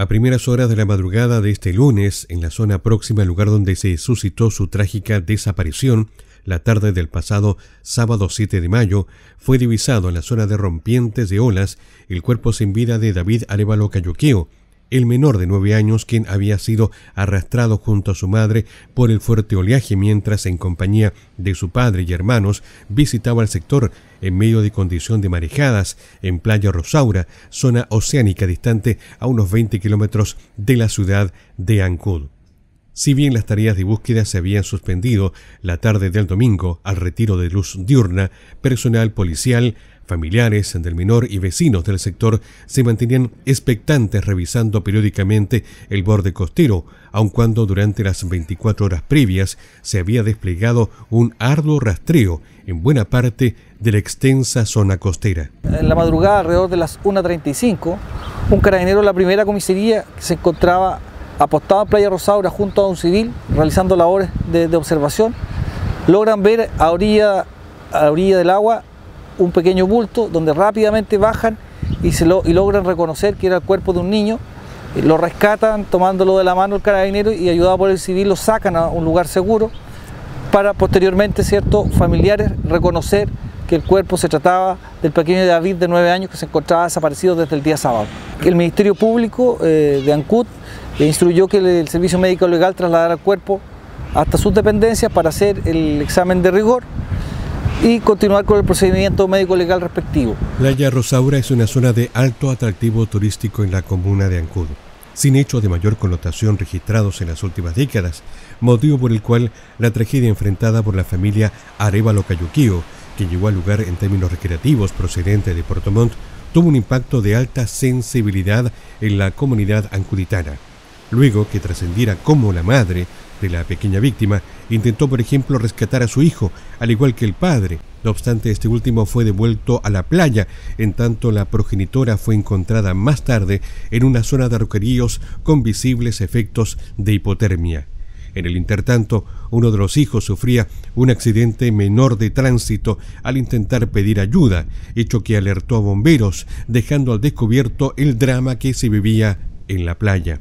A primeras horas de la madrugada de este lunes, en la zona próxima al lugar donde se suscitó su trágica desaparición, la tarde del pasado sábado 7 de mayo, fue divisado en la zona de rompientes de olas el cuerpo sin vida de David Arevalo Cayoqueo, el menor de nueve años quien había sido arrastrado junto a su madre por el fuerte oleaje mientras en compañía de su padre y hermanos visitaba el sector en medio de condición de marejadas en Playa Rosaura, zona oceánica distante a unos 20 kilómetros de la ciudad de Ancud. Si bien las tareas de búsqueda se habían suspendido la tarde del domingo al retiro de luz diurna, personal policial Familiares del menor y vecinos del sector se mantenían expectantes revisando periódicamente el borde costero, aun cuando durante las 24 horas previas se había desplegado un arduo rastreo en buena parte de la extensa zona costera. En la madrugada, alrededor de las 1.35, un carabinero de la primera comisaría se encontraba apostado en Playa Rosaura junto a un civil realizando labores de, observación. Logran ver a orilla, a orilla del agua un pequeño bulto donde rápidamente bajan y, se lo, y logran reconocer que era el cuerpo de un niño. Eh, lo rescatan tomándolo de la mano el carabinero y ayudado por el civil lo sacan a un lugar seguro para posteriormente, ciertos familiares reconocer que el cuerpo se trataba del pequeño David de 9 años que se encontraba desaparecido desde el día sábado. El Ministerio Público eh, de ANCUT instruyó que el Servicio Médico Legal trasladara el cuerpo hasta sus dependencias para hacer el examen de rigor y continuar con el procedimiento médico legal respectivo. Playa Rosaura es una zona de alto atractivo turístico en la comuna de Ancudo, sin hechos de mayor connotación registrados en las últimas décadas, motivo por el cual la tragedia enfrentada por la familia Arevalo Cayuquío, que llegó al lugar en términos recreativos procedente de Puerto Montt, tuvo un impacto de alta sensibilidad en la comunidad ancuditana. Luego que trascendiera como la madre la pequeña víctima intentó, por ejemplo, rescatar a su hijo, al igual que el padre. No obstante, este último fue devuelto a la playa, en tanto la progenitora fue encontrada más tarde en una zona de roqueríos con visibles efectos de hipotermia. En el intertanto, uno de los hijos sufría un accidente menor de tránsito al intentar pedir ayuda, hecho que alertó a bomberos, dejando al descubierto el drama que se vivía en la playa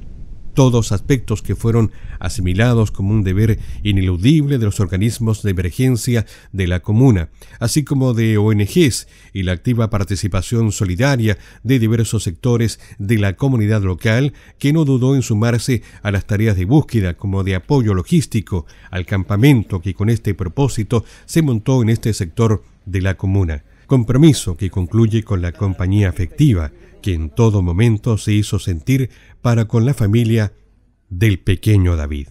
todos aspectos que fueron asimilados como un deber ineludible de los organismos de emergencia de la comuna, así como de ONGs y la activa participación solidaria de diversos sectores de la comunidad local que no dudó en sumarse a las tareas de búsqueda como de apoyo logístico al campamento que con este propósito se montó en este sector de la comuna compromiso que concluye con la compañía afectiva que en todo momento se hizo sentir para con la familia del pequeño David.